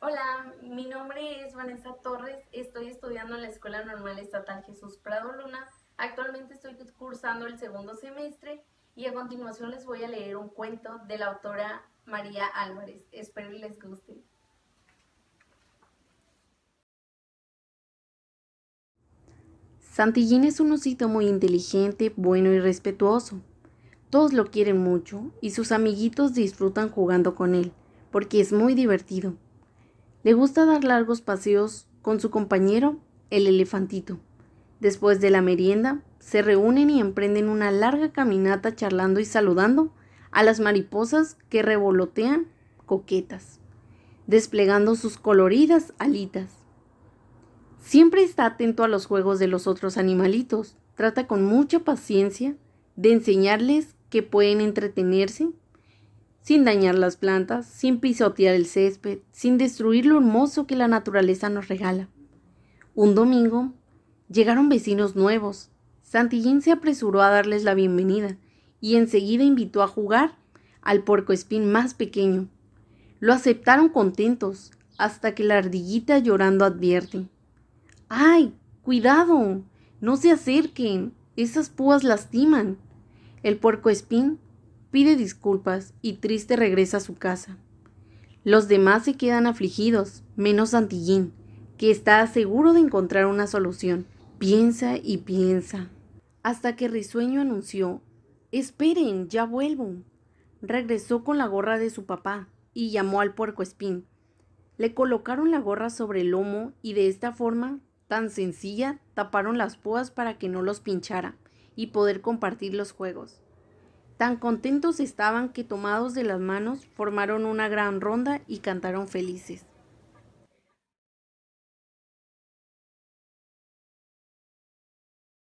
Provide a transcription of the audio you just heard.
Hola, mi nombre es Vanessa Torres, estoy estudiando en la Escuela Normal Estatal Jesús Prado Luna. Actualmente estoy cursando el segundo semestre y a continuación les voy a leer un cuento de la autora María Álvarez. Espero les guste. Santillín es un osito muy inteligente, bueno y respetuoso. Todos lo quieren mucho y sus amiguitos disfrutan jugando con él, porque es muy divertido. Le gusta dar largos paseos con su compañero, el elefantito. Después de la merienda, se reúnen y emprenden una larga caminata charlando y saludando a las mariposas que revolotean coquetas, desplegando sus coloridas alitas. Siempre está atento a los juegos de los otros animalitos, trata con mucha paciencia de enseñarles que pueden entretenerse sin dañar las plantas, sin pisotear el césped, sin destruir lo hermoso que la naturaleza nos regala. Un domingo llegaron vecinos nuevos. Santillín se apresuró a darles la bienvenida y enseguida invitó a jugar al puerco espín más pequeño. Lo aceptaron contentos hasta que la ardillita llorando advierte. ¡Ay! ¡Cuidado! No se acerquen. Esas púas lastiman. El puerco espín pide disculpas y triste regresa a su casa. Los demás se quedan afligidos, menos Santillín, que está seguro de encontrar una solución. Piensa y piensa. Hasta que Risueño anunció, Esperen, ya vuelvo. Regresó con la gorra de su papá y llamó al puercoespín. Le colocaron la gorra sobre el lomo y de esta forma, tan sencilla, taparon las púas para que no los pinchara y poder compartir los juegos. Tan contentos estaban que tomados de las manos formaron una gran ronda y cantaron felices.